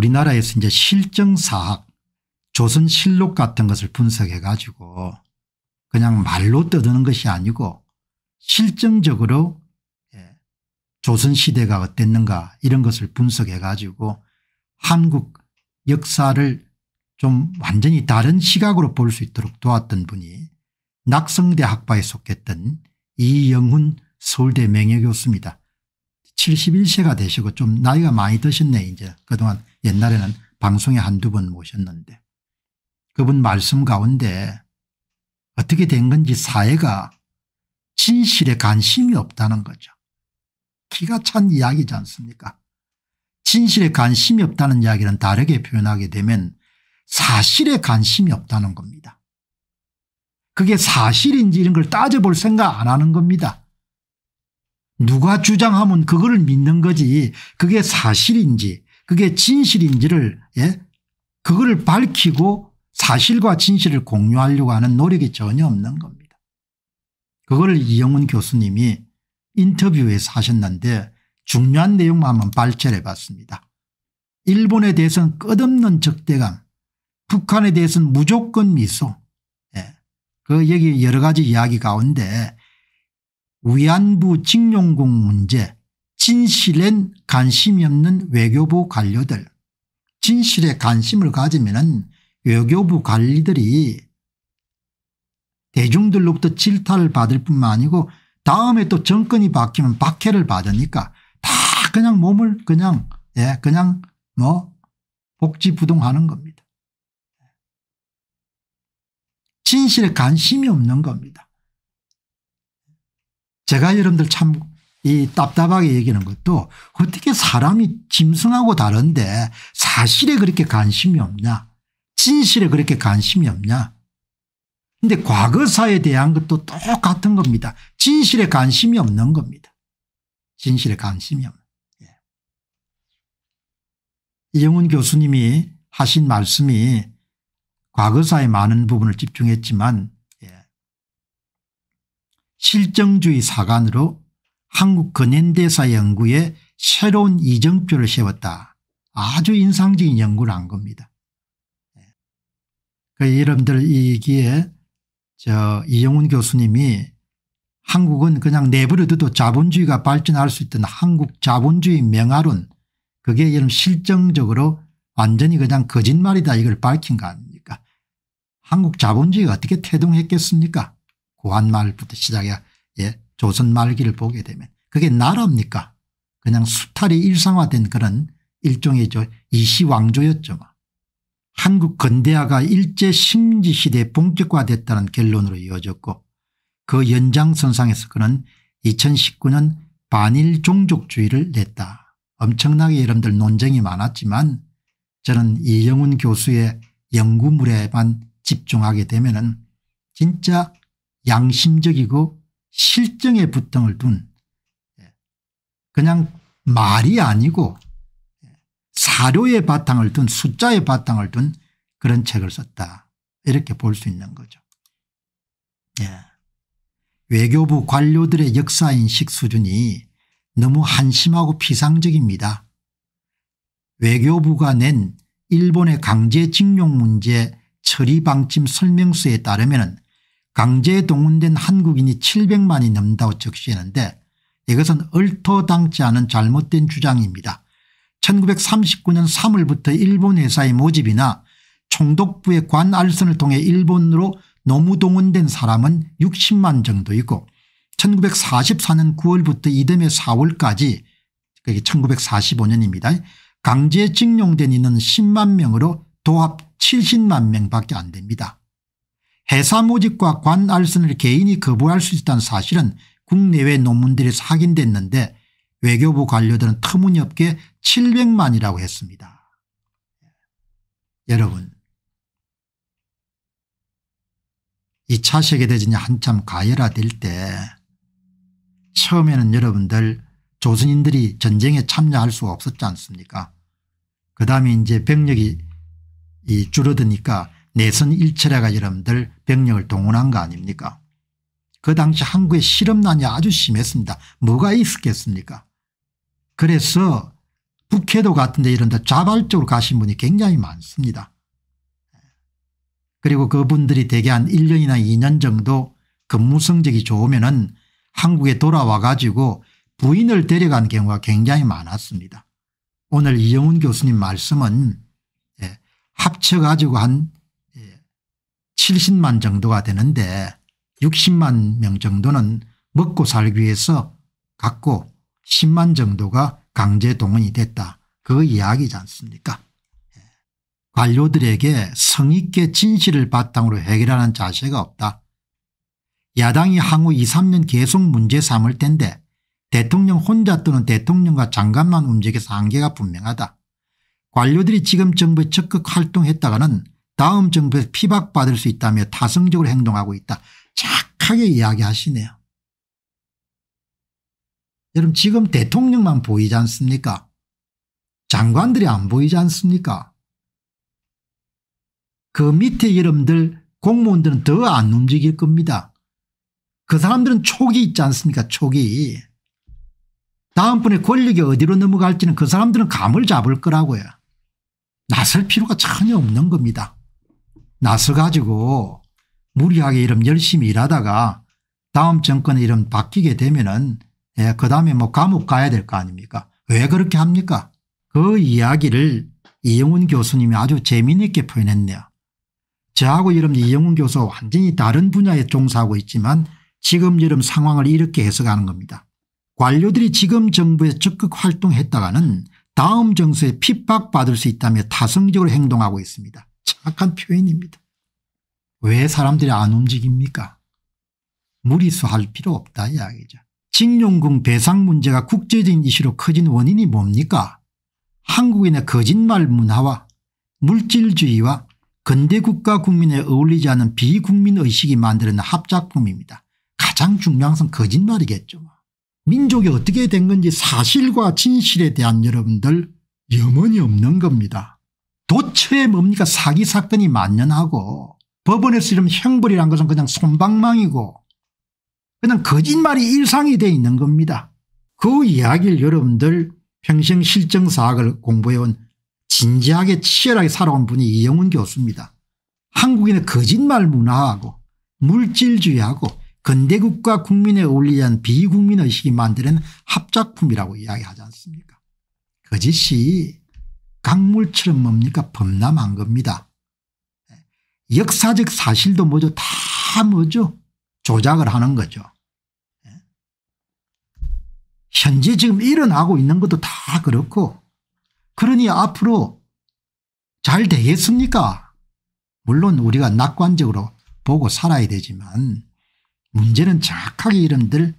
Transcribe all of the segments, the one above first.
우리나라에서 이제 실정사학 조선실록 같은 것을 분석해 가지고 그냥 말로 떠드는 것이 아니고 실정적으로 예, 조선시대가 어땠는가 이런 것을 분석해 가지고 한국 역사를 좀 완전히 다른 시각으로 볼 수 있도록 도왔던 분이 낙성대 학파에 속했던 이영훈 서울대 명예교수입니다. 71세가 되시고 좀 나이가 많이 드셨네 이제 그동안 옛날에는 방송에 한두 번 모셨는데 그분 말씀 가운데 어떻게 된 건지 사회가 진실에 관심이 없다는 거죠. 기가 찬 이야기지 않습니까 진실에 관심이 없다는 이야기는 다르게 표현하게 되면 사실에 관심이 없다는 겁니다. 그게 사실인지 이런 걸 따져볼 생각 안 하는 겁니다. 누가 주장하면 그거를 믿는 거지 그게 사실인지 그게 진실인지를 예? 그거를 밝히고 사실과 진실을 공유하려고 하는 노력이 전혀 없는 겁니다. 그거를 이영훈 교수님이 인터뷰에서 하셨는데 중요한 내용만 한번 발췌해 봤습니다. 일본에 대해서는 끝없는 적대감 북한에 대해서는 무조건 미소 예. 그 여기 여러 가지 이야기 가운데 위안부 징용공 문제 진실엔 관심이 없는 외교부 관료들 진실에 관심을 가지면 외교부 관리들이 대중들로부터 질타를 받을 뿐만 아니고 다음에 또 정권이 바뀌면 박해를 받으니까 다 그냥 몸을 그냥 예 그냥 뭐 복지부동하는 겁니다. 진실에 관심이 없는 겁니다. 제가 여러분들 참이 답답하게 얘기하는 것도 어떻게 사람이 짐승하고 다른데 사실에 그렇게 관심이 없냐 진실에 그렇게 관심이 없냐 근데 과거사에 대한 것도 똑같은 겁니다. 진실에 관심이 없는 겁니다. 진실에 관심이 없는. 예. 이영훈 교수님이 하신 말씀이 과거사에 많은 부분을 집중했지만 예. 실정주의 사관으로 한국근현대사 연구에 새로운 이정표를 세웠다. 아주 인상적인 연구를 한 겁니다. 예. 그 여러분들 이기에 저 이영훈 교수님이 한국은 그냥 내버려둬도 자본주의가 발전할 수 있던 한국 자본주의 명화론 그게 여러 실정적으로 완전히 그냥 거짓말이다 이걸 밝힌 거 아닙니까 한국 자본주의가 어떻게 태동했겠습니까 고한말부터 그 시작해 예. 조선 말기를 보게 되면 그게 나라입니까 그냥 수탈이 일상화된 그런 일종의 저 이시왕조였죠. 한국 근대화가 일제 식민지시대에 본격화됐다는 결론으로 이어졌고 그 연장선상에서 그는 2019년 반일 종족주의를 냈다. 엄청나게 여러분들 논쟁이 많았지만 저는 이영훈 교수의 연구물에만 집중하게 되면 진짜 양심적이고 실정에 부탕을둔 예, 그냥 말이 아니고 예, 사료의 바탕을 둔 숫자의 바탕을 둔 그런 책을 썼다 이렇게 볼 수 있는 거죠. 예. 외교부 관료들의 역사인식 수준이 너무 한심하고 피상적입니다. 외교부가 낸 일본의 강제징용 문제 처리 방침 설명서에 따르면 강제에 동원된 한국인이 700만이 넘다고 적시했는데 이것은 얼토당치 않은 잘못된 주장입니다. 1939년 3월부터 일본 회사의 모집이나 총독부의 관알선을 통해 일본으로 노무 동원된 사람은 60만 정도이고 1944년 9월부터 이듬해 4월까지 그게 1945년입니다. 강제 징용된 이는 10만 명으로 도합 70만 명밖에 안 됩니다. 회사모집과 관알선을 개인이 거부할 수 있다는 사실은 국내외 논문들에서 확인됐는데 외교부 관료들은 터무니없게 700만이라고 했습니다. 예. 여러분 2차 세계대전이 한참 가열화될 때 처음에는 여러분들 조선인들이 전쟁에 참여할 수가 없었지 않습니까 그 다음에 이제 병력이 줄어드니까 내선 일체라가 여러분들 병력을 동원한 거 아닙니까 그 당시 한국의 실업난이 아주 심했습니다. 뭐가 있었겠습니까 그래서 북해도 같은 데 이런 데 자발적으로 가신 분이 굉장히 많습니다. 그리고 그분들이 대개 한 1년이나 2년 정도 근무 성적이 좋으면 은 한국에 돌아와 가지고 부인을 데려간 경우가 굉장히 많았습니다. 오늘 이영훈 교수님 말씀은 예, 합쳐가지고 한 70만 정도가 되는데 60만 명 정도는 먹고 살기 위해서 갔고 10만 정도가 강제 동원이 됐다. 그 이야기지 않습니까 예. 관료들에게 성의있게 진실을 바탕으로 해결하는 자세가 없다. 야당이 향후 2, 3년 계속 문제 삼을 텐데 대통령 혼자 또는 대통령과 장관만 움직여서 한계가 분명하다. 관료들이 지금 정부에 적극 활동했다가는 다음 정부에서 피박받을 수 있다며 다성적으로 행동하고 있다. 착하게 이야기하시네요. 여러분 지금 대통령만 보이지 않습니까 장관들이 안 보이지 않습니까 그 밑에 여러분들 공무원들은 더 안 움직일 겁니다. 그 사람들은 촉이 있지 않습니까 촉이. 다음번에 권력이 어디로 넘어갈지는 그 사람들은 감을 잡을 거라고요. 나설 필요가 전혀 없는 겁니다. 나서 가지고 무리하게 이름 열심히 일하다가 다음 정권의 이름 바뀌게 되면은 예, 그 다음에 뭐 감옥 가야 될 거 아닙니까 왜 그렇게 합니까 그 이야기를 이영훈 교수님이 아주 재미있게 표현했네요. 저하고 이름 이영훈 교수 완전히 다른 분야에 종사하고 있지만 지금 이름 상황을 이렇게 해석하는 겁니다. 관료들이 지금 정부에 적극 활동했다가는 다음 정수에 핍박받을 수 있다며 타성적으로 행동하고 있습니다. 정확한 표현입니다. 왜 사람들이 안 움직입니까? 무리수할 필요 없다 이야기죠. 징용금 배상 문제가 국제적인 이슈로 커진 원인이 뭡니까? 한국인의 거짓말 문화와 물질주의와 근대 국가 국민에 어울리지 않은 비국민 의식이 만드는 합작품입니다. 가장 중요한 것은 거짓말이겠죠. 민족이 어떻게 된 건지 사실과 진실에 대한 여러분들 염원이 없는 겁니다. 도체 뭡니까 사기 사건이 만연하고 법원에서 이런 형벌이란 것은 그냥 손방망이고 그냥 거짓말이 일상이 돼 있는 겁니다. 그 이야기를 여러분들 평생 실정사학을 공부해온 진지하게 치열하게 살아온 분이 이영훈 교수입니다. 한국인의 거짓말 문화하고 물질주의하고 근대국가 국민에 어울리지 않 비국민의식이 만드는 합작품이라고 이야기하지 않습니까 거짓이 강물처럼 뭡니까 범람한 겁니다. 역사적 사실도 뭐죠 다 뭐죠 조작을 하는 거죠. 현재 지금 일어나고 있는 것도 다 그렇고 그러니 앞으로 잘 되겠습니까 물론 우리가 낙관적으로 보고 살아야 되지만 문제는 정확하게 이름들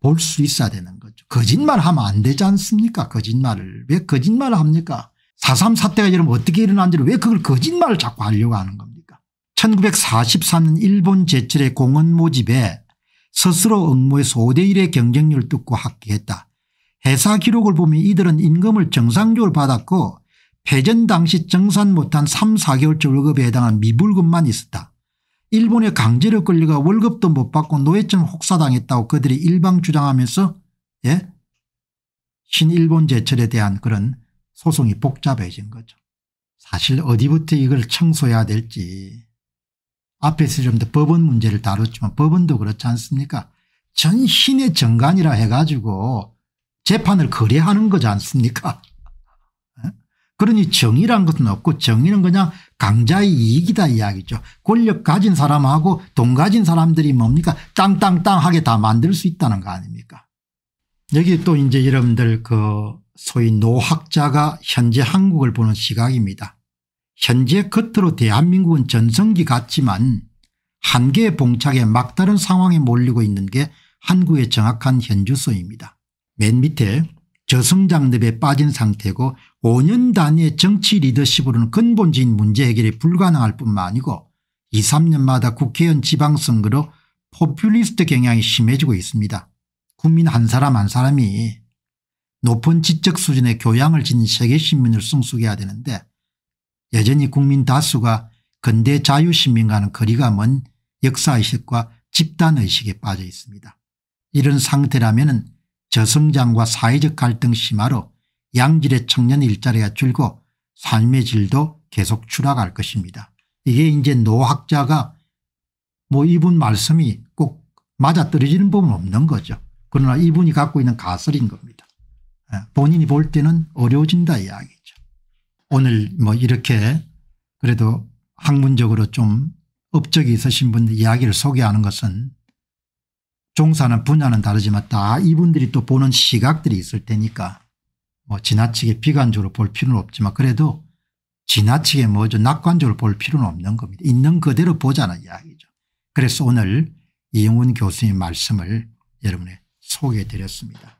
볼 수 있어야 되는 거죠. 거짓말하면 안 되지 않습니까 거짓말을. 왜 거짓말을 합니까 4.3 사태가 여러분 어떻게 일어난지를 왜 그걸 거짓말을 자꾸 하려고 하는 겁니까 1 9 4 4년 일본 제철의 공원 모집에 스스로 응모의소대 1의 경쟁률 을 뚫고 합격했다. 회사 기록을 보면 이들은 임금을 정상적으로 받았고 패전 당시 정산 못한 3 4개월째 월급에 해당한 미불급만 있었다. 일본의 강제력 권리가 월급도 못 받고 노예처 혹사당했다고 그들이 일방 주장하면서 예? 신일본 제철에 대한 그런 소송이 복잡해진 거죠. 사실 어디부터 이걸 청소해야 될지 앞에서 좀더 법원 문제를 다뤘지만 법원도 그렇지 않습니까 전신의 정관이라 해가지고 재판을 거래하는 거지 않습니까 그러니 정의란 것은 없고 정의는 그냥 강자의 이익이다 이야기죠. 권력 가진 사람하고 돈 가진 사람들이 뭡니까 땅땅땅하게 다 만들 수 있다는 거 아닙니까 여기 또 이제 여러분들 그 소위 노학자가 현재 한국을 보는 시각입니다. 현재 겉으로 대한민국은 전성기 같지만 한계의 봉착에 막다른 상황에 몰리고 있는 게 한국의 정확한 현주소입니다. 맨 밑에 저성장립에 빠진 상태고 5년 단위의 정치 리더십으로는 근본적인 문제 해결이 불가능할 뿐만 아니고 2 3년마다 국회의원 지방선거로 포퓰리스트 경향이 심해지고 있습니다. 국민 한 사람 한 사람이 높은 지적 수준의 교양을 지닌 세계 신민을 성숙해야 되는데 여전히 국민 다수가 근대 자유시민과는 거리가 먼 역사의식과 집단의식에 빠져 있습니다. 이런 상태라면 저성장과 사회적 갈등 심화로 양질의 청년 일자리가 줄고 삶의 질도 계속 추락할 것입니다. 이게 이제 노학자가 뭐 이분 말씀이 꼭 맞아떨어지는 법은 없는 거죠. 그러나 이분이 갖고 있는 가설인 겁니다. 아, 본인이 볼 때는 어려워진다 이야기죠. 오늘 뭐 이렇게 그래도 학문적으로 좀 업적이 있으신 분들 이야기를 소개하는 것은 종사나 분야는 다르지만 다 이분들이 또 보는 시각들이 있을 테니까 뭐 지나치게 비관적으로 볼 필요는 없지만 그래도 지나치게 뭐죠 낙관적으로 볼 필요는 없는 겁니다. 있는 그대로 보자는 이야기죠. 그래서 오늘 이영훈 교수님 말씀을 여러분의 소개해 드렸습니다.